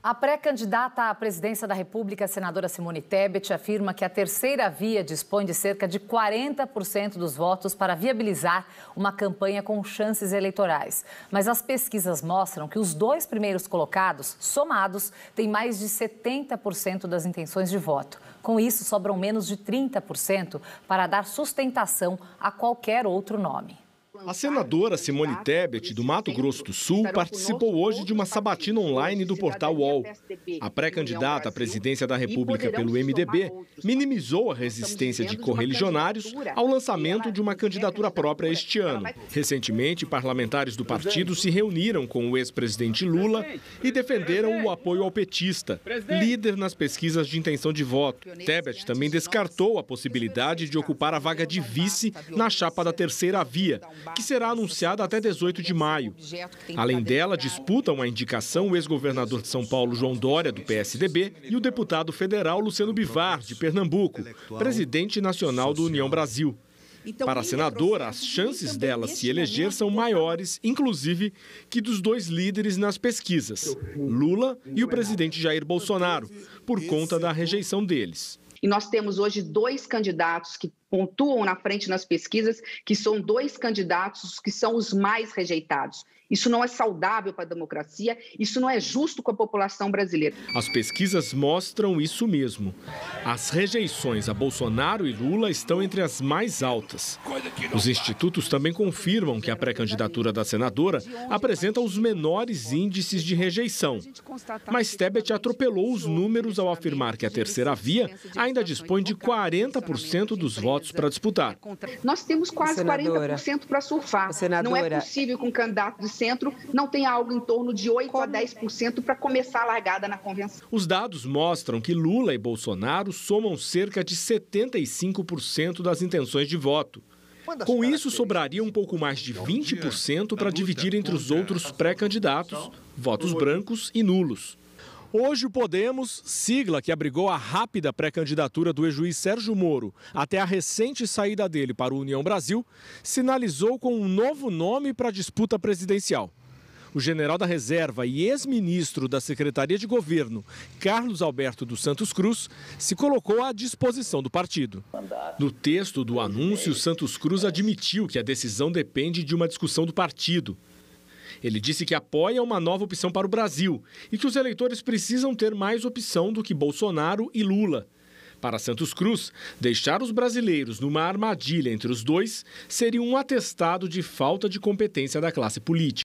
A pré-candidata à presidência da República, a senadora Simone Tebet, afirma que a terceira via dispõe de cerca de 40% dos votos para viabilizar uma campanha com chances eleitorais. Mas as pesquisas mostram que os dois primeiros colocados, somados, têm mais de 70% das intenções de voto. Com isso, sobram menos de 30% para dar sustentação a qualquer outro nome. A senadora Simone Tebet, do Mato Grosso do Sul, participou hoje de uma sabatina online do portal UOL. A pré-candidata à presidência da República pelo MDB minimizou a resistência de correligionários ao lançamento de uma candidatura própria este ano. Recentemente, parlamentares do partido se reuniram com o ex-presidente Lula e defenderam o apoio ao petista, líder nas pesquisas de intenção de voto. Tebet também descartou a possibilidade de ocupar a vaga de vice tá na chapa da terceira via então, que será anunciada até 18 de maio. Além dela, disputam a indicação o ex-governador de São Paulo, João Dória, do PSDB, e o deputado federal Luciano Bivar, de Pernambuco, presidente nacional do União Brasil. Para a senadora, as chances dela se eleger são maiores, inclusive, que dos dois líderes nas pesquisas, Lula e o presidente Jair Bolsonaro, por conta da rejeição deles. E nós temos hoje dois candidatos que pontuam na frente nas pesquisas, que são dois candidatos que são os mais rejeitados. Isso não é saudável para a democracia, isso não é justo com a população brasileira. As pesquisas mostram isso mesmo. As rejeições a Bolsonaro e Lula estão entre as mais altas. Os institutos também confirmam que a pré-candidatura da senadora apresenta os menores índices de rejeição. Mas Tebet atropelou os números ao afirmar que a terceira via ainda dispõe de 40% dos votos votos para disputar. Nós temos quase senadora, 40% para surfar. Senadora, não é possível que um candidato de centro não tenha algo em torno de 8 a 10% para começar a largada na convenção. Os dados mostram que Lula e Bolsonaro somam cerca de 75% das intenções de voto. Com isso, sobraria um pouco mais de 20% para tá dividir entre os outros tá pré-candidatos, votos brancos e nulos. Hoje o Podemos, sigla que abrigou a rápida pré-candidatura do ex-juiz Sérgio Moro até a recente saída dele para o União Brasil, sinalizou com um novo nome para a disputa presidencial. O general da reserva e ex-ministro da Secretaria de Governo, Carlos Alberto dos Santos Cruz, se colocou à disposição do partido. No texto do anúncio, Santos Cruz admitiu que a decisão depende de uma discussão do partido ele disse que apoia uma nova opção para o Brasil e que os eleitores precisam ter mais opção do que Bolsonaro e Lula. Para Santos Cruz, deixar os brasileiros numa armadilha entre os dois seria um atestado de falta de competência da classe política.